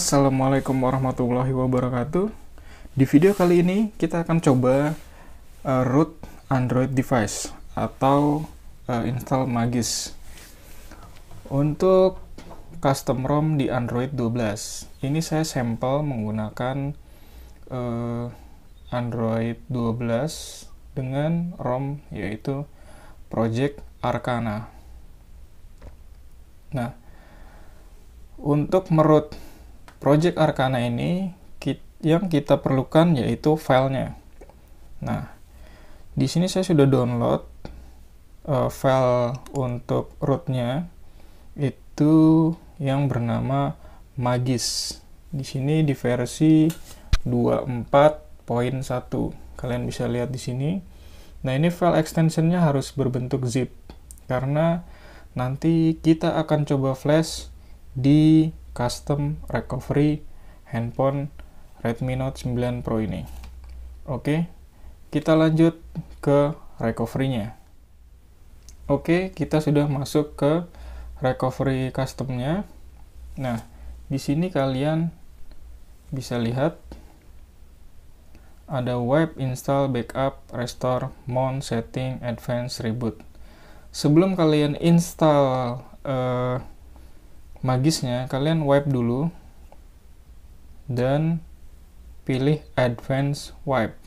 Assalamualaikum warahmatullahi wabarakatuh. Di video kali ini kita akan coba uh, root Android device atau uh, install Magis. Untuk custom ROM di Android 12. Ini saya sampel menggunakan uh, Android 12 dengan ROM yaitu Project Arcana. Nah, untuk merut project Arkana ini yang kita perlukan yaitu filenya. Nah, di sini saya sudah download uh, file untuk rootnya itu yang bernama Magis. Di sini di versi 24.1. Kalian bisa lihat di sini. Nah, ini file extensionnya harus berbentuk zip karena nanti kita akan coba flash di custom recovery handphone Redmi Note 9 Pro ini. Oke, kita lanjut ke recovery-nya. Oke, kita sudah masuk ke recovery custom-nya. Nah, di sini kalian bisa lihat ada web install backup restore mount setting advanced reboot sebelum kalian install uh, magisnya kalian wipe dulu dan pilih advance wipe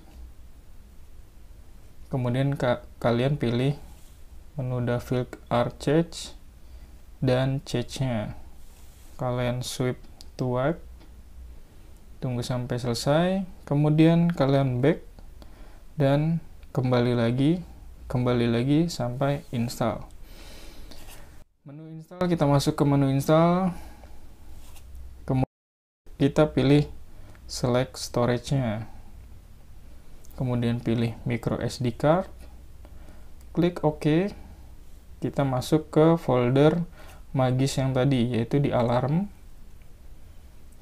kemudian ka kalian pilih menu dafil archage dan change nya kalian sweep to wipe tunggu sampai selesai kemudian kalian back dan kembali lagi kembali lagi sampai install install kita masuk ke menu install kemudian kita pilih select storage-nya kemudian pilih micro SD card klik OK kita masuk ke folder magis yang tadi yaitu di alarm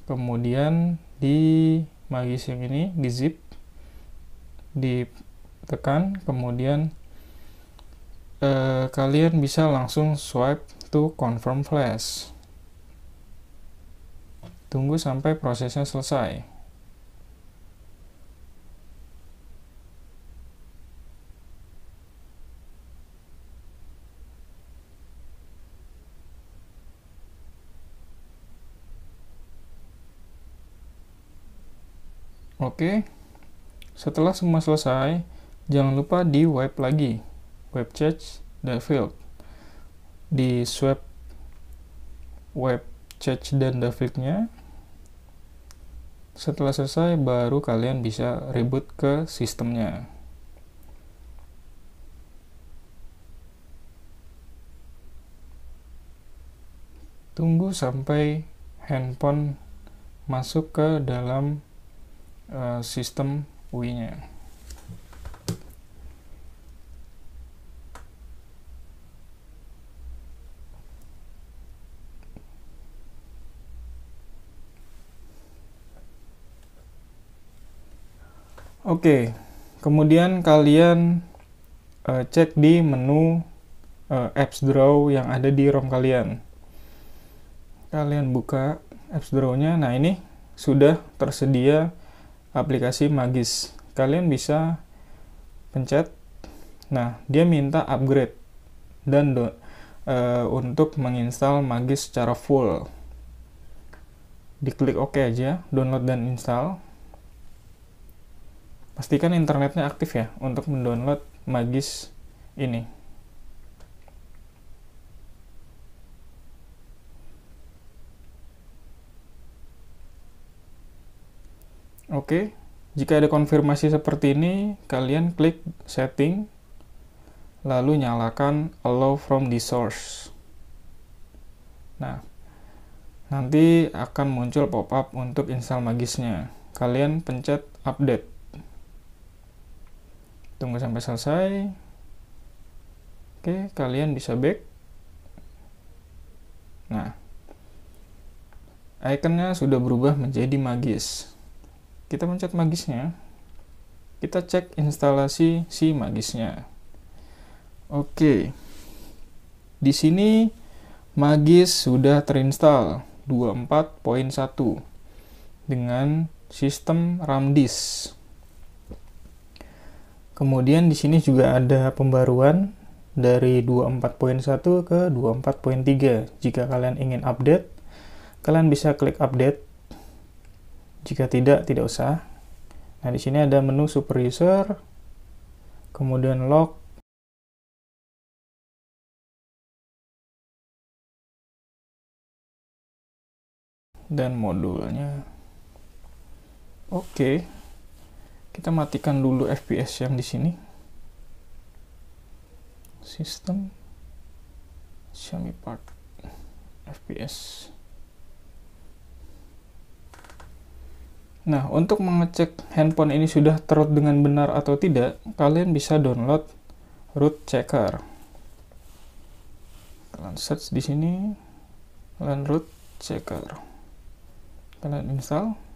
kemudian di magis yang ini di zip ditekan kemudian eh, kalian bisa langsung swipe to confirm flash. Tunggu sampai prosesnya selesai. Oke, setelah semua selesai, jangan lupa di wipe lagi, wipe change the field di swap web church dan Davidnya setelah selesai baru kalian bisa reboot ke sistemnya tunggu sampai handphone masuk ke dalam uh, sistem UI-nya. Oke, kemudian kalian uh, cek di menu uh, apps draw yang ada di ROM kalian. Kalian buka apps draw-nya. Nah, ini sudah tersedia aplikasi Magis. Kalian bisa pencet. Nah, dia minta upgrade dan do, uh, untuk menginstal Magis secara full. Diklik OK aja, download dan install pastikan internetnya aktif ya untuk mendownload magis ini Oke, jika ada konfirmasi seperti ini, kalian klik setting, lalu nyalakan allow from the source. Nah, nanti akan muncul pop-up untuk install magisnya. Kalian pencet update tunggu sampai selesai oke kalian bisa back nah ikonnya sudah berubah menjadi magis kita pencet magisnya kita cek instalasi si magisnya oke di sini magis sudah terinstall 24.1 dengan sistem RAM disk Kemudian di sini juga ada pembaruan dari 24.1 ke 24.3. Jika kalian ingin update, kalian bisa klik update. Jika tidak, tidak usah. Nah, di sini ada menu super user, kemudian log, dan modulnya. Oke. Okay kita matikan dulu FPS yang di sini sistem Xiaomi Park FPS Nah, untuk mengecek handphone ini sudah terroot dengan benar atau tidak, kalian bisa download root checker. Kalian search di sini, kalian root checker. Kalian install.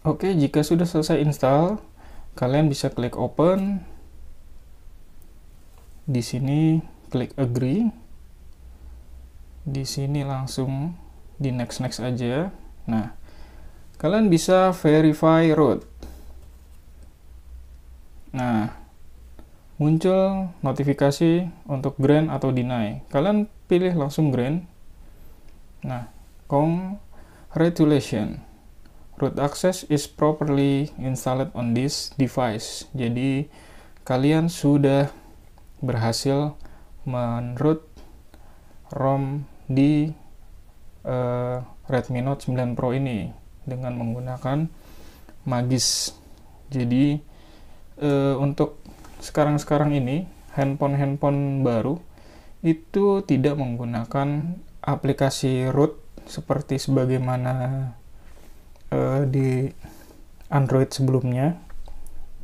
Oke, jika sudah selesai install, kalian bisa klik open. Di sini klik agree. Di sini langsung di next next aja. Nah, kalian bisa verify root. Nah, muncul notifikasi untuk grant atau deny. Kalian pilih langsung grant. Nah, congratulations root access is properly installed on this device. Jadi kalian sudah berhasil menroot ROM di uh, Redmi Note 9 Pro ini dengan menggunakan Magis. Jadi uh, untuk sekarang-sekarang ini handphone-handphone baru itu tidak menggunakan aplikasi root seperti sebagaimana uh, di Android sebelumnya.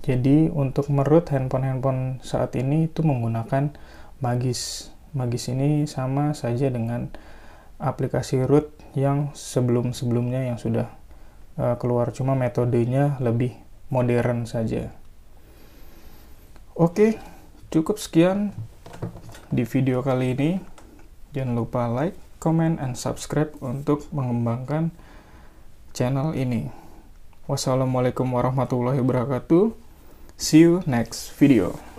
Jadi untuk merut handphone-handphone saat ini itu menggunakan Magis. Magis ini sama saja dengan aplikasi root yang sebelum-sebelumnya yang sudah uh, keluar cuma metodenya lebih modern saja. Oke, cukup sekian di video kali ini. Jangan lupa like, comment, and subscribe untuk mengembangkan channel ini. Wassalamualaikum warahmatullahi wabarakatuh. See you next video.